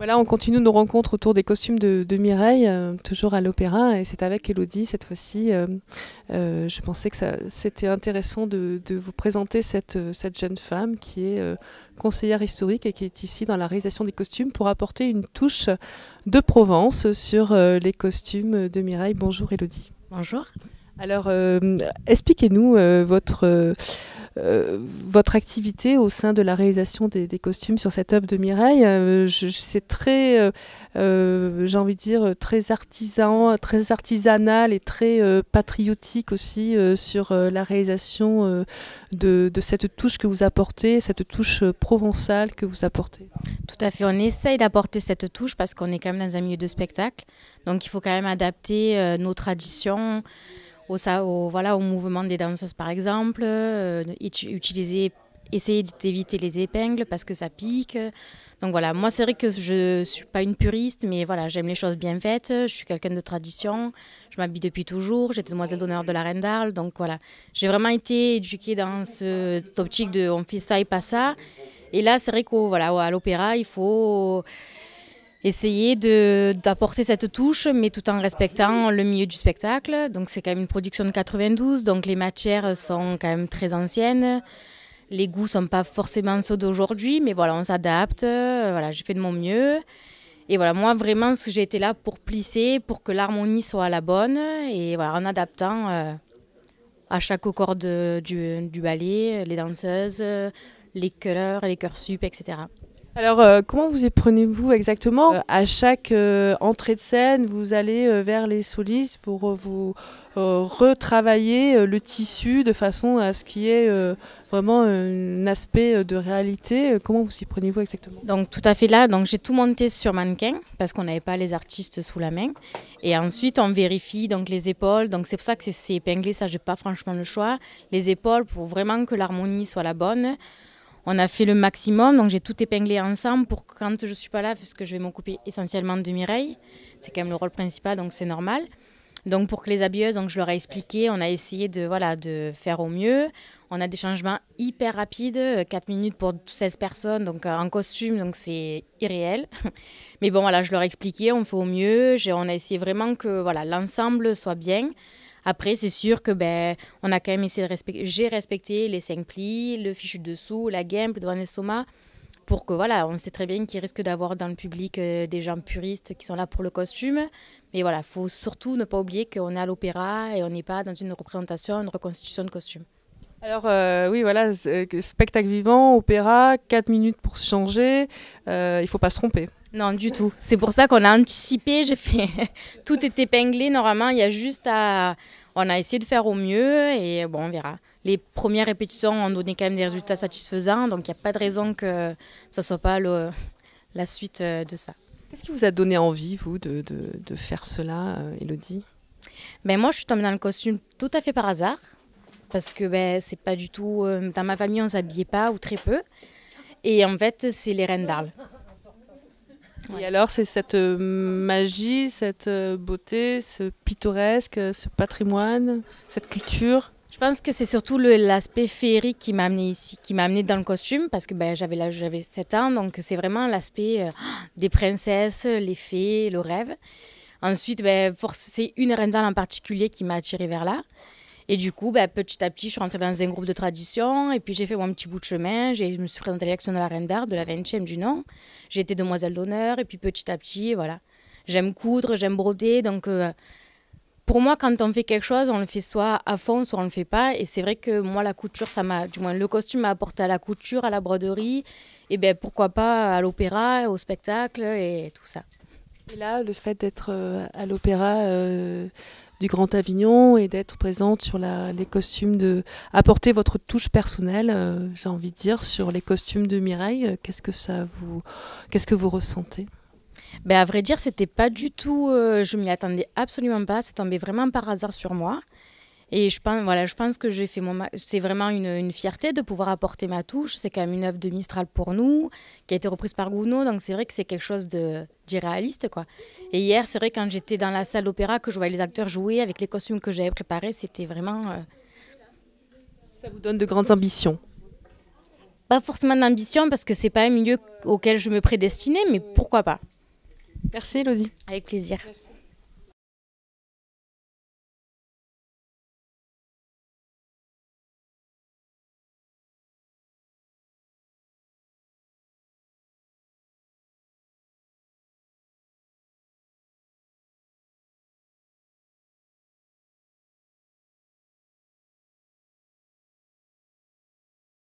Voilà, on continue nos rencontres autour des costumes de, Mireille, euh, toujours à l'opéra, et c'est avec Elodie cette fois-ci. Euh, euh, je pensais que c'était intéressant de, vous présenter cette, cette, jeune femme qui est conseillère historique et qui est ici dans la réalisation des costumes pour apporter une touche de Provence sur les costumes de Mireille. Bonjour Elodie. Bonjour. Alors, expliquez-nous votre euh, votre activité au sein de la réalisation des, costumes sur cette œuvre de Mireille. Euh, c'est très, euh, j'ai envie de dire, très artisan, très artisanal et très patriotique aussi sur la réalisation de, cette touche que vous apportez, cette touche provençale que vous apportez. Tout à fait. On essaye d'apporter cette touche parce qu'on est quand même dans un milieu de spectacle. Donc il faut quand même adapter nos traditions, au, voilà, au mouvement des danseuses par exemple, euh, utiliser, essayer d'éviter les épingles parce que ça pique. Donc voilà, moi c'est vrai que je ne suis pas une puriste, mais voilà, j'aime les choses bien faites, je suis quelqu'un de tradition, je m'habille depuis toujours, j'étais demoiselle d'honneur de la Reine d'Arles, donc voilà, j'ai vraiment été éduquée dans ce, cette optique de on fait ça et pas ça. Et là c'est vrai qu'à voilà, à l'opéra, il faut essayer d'apporter cette touche, mais tout en respectant le milieu du spectacle. Donc c'est quand même une production de 92, donc les matières sont quand même très anciennes. Les goûts sont pas forcément ceux d'aujourd'hui, mais voilà, on s'adapte. Euh, voilà, j'ai fait de mon mieux. Et voilà, moi vraiment, j'ai été là pour plisser, pour que l'harmonie soit la bonne, et voilà, en adaptant euh, à chaque accord du, ballet, les danseuses, les couleurs, les chœurs sup, etc. Alors, euh, comment vous y prenez-vous exactement euh, À chaque euh, entrée de scène, vous allez vers les solistes pour vous retravailler le tissu de façon à ce qu'il y ait vraiment un aspect de réalité. Comment vous y prenez-vous exactement Donc, tout à fait là. Donc, j'ai tout monté sur mannequin parce qu'on n'avait pas les artistes sous la main. Et ensuite, on vérifie donc les épaules. Donc, c'est pour ça que c'est épinglé. Ça, j'ai pas franchement le choix. Les épaules pour vraiment que l'harmonie soit la bonne on a fait le maximum, donc j'ai tout épinglé ensemble pour quand je ne suis pas là, puisque je vais m'occuper essentiellement de Mireille, c'est quand même le rôle principal, donc c'est normal. Donc pour que les habilleuses, donc je leur ai expliqué, on a essayé de voilà de faire au mieux. On a des changements hyper rapides, 4 euh, minutes pour 16 personnes, donc euh, en costume, donc c'est irréel. Mais bon voilà, je leur ai expliqué, on fait au mieux. On a essayé vraiment que voilà l'ensemble soit bien. Après, c'est sûr que ben, on a quand même essayé de J'ai respecté les cinq plis, le fichu dessous, la guimpe devant l'estomac, pour que voilà, on sait très bien qu'il risque d'avoir dans le public euh, des gens puristes qui sont là pour le costume. Mais voilà, faut surtout ne pas oublier qu'on est à l'opéra et on n'est pas dans une représentation, une reconstitution de costume alors euh, oui, voilà, euh, spectacle vivant, opéra, 4 minutes pour se changer, euh, il faut pas se tromper. Non, du tout. C'est pour ça qu'on a anticipé, j'ai fait... tout est épinglé, normalement, il y a juste à... On a essayé de faire au mieux et bon, on verra. Les premières répétitions ont donné quand même des résultats satisfaisants, donc il n'y a pas de raison que ça soit pas la suite de ça. Qu'est-ce qui vous a donné envie, vous, de, faire cela, Elodie ben moi, je suis tombée dans le costume tout à fait par hasard parce que ben, c'est pas du tout. Euh, dans ma famille, on s'habillait pas ou très peu. Et en fait, c'est les reines d'Arles. Et alors, c'est cette euh, magie, cette euh, beauté, ce pittoresque, ce patrimoine, cette culture Je pense que c'est surtout l'aspect féerique qui m'a amené ici, qui m'a amené dans le costume, parce que ben, j'avais j'avais 7 ans, donc c'est vraiment l'aspect des princesses, les fées, le rêve. Ensuite, ben, c'est une reine d'Arles en particulier qui m'a attirée vers là. Et du coup, bah, petit à petit, je suis rentrée dans un groupe de tradition. Et puis, j'ai fait mon petit bout de chemin. Je me suis présentée à l'élection de la Reine d'Art de la 20e du nom. J'ai été demoiselle d'honneur. Et puis, petit à petit, voilà. J'aime coudre, j'aime broder. Donc, euh, pour moi, quand on fait quelque chose, on le fait soit à fond, soit on le fait pas. Et c'est vrai que moi, la couture, ça m'a, du moins, le costume m'a apporté à la couture, à la broderie. Et ben pourquoi pas à l'opéra, au spectacle et tout ça. Et là, le fait d'être euh, à l'opéra. Euh, du Grand Avignon et d'être présente sur les costumes de apporter votre touche personnelle, euh, j'ai envie de dire, sur les costumes de Mireille. Qu'est-ce que ça vous, qu'est-ce que vous ressentez ben à vrai dire, c'était pas du tout. Euh, je m'y attendais absolument pas. C'est tombé vraiment par hasard sur moi. Et je pense, voilà, je pense que j'ai fait mon. C'est vraiment une, fierté de pouvoir apporter ma touche. C'est quand même une œuvre de Mistral pour nous, qui a été reprise par Gounod. Donc c'est vrai que c'est quelque chose d'irréaliste, quoi. Et hier, c'est vrai, quand j'étais dans la salle opéra, que je voyais les acteurs jouer avec les costumes que j'avais préparés, c'était vraiment. Euh, Ça vous donne de grandes ambitions Pas forcément d'ambition, parce que c'est pas un milieu auquel je me prédestinais, mais pourquoi pas Merci, Elodie. Avec plaisir. Merci.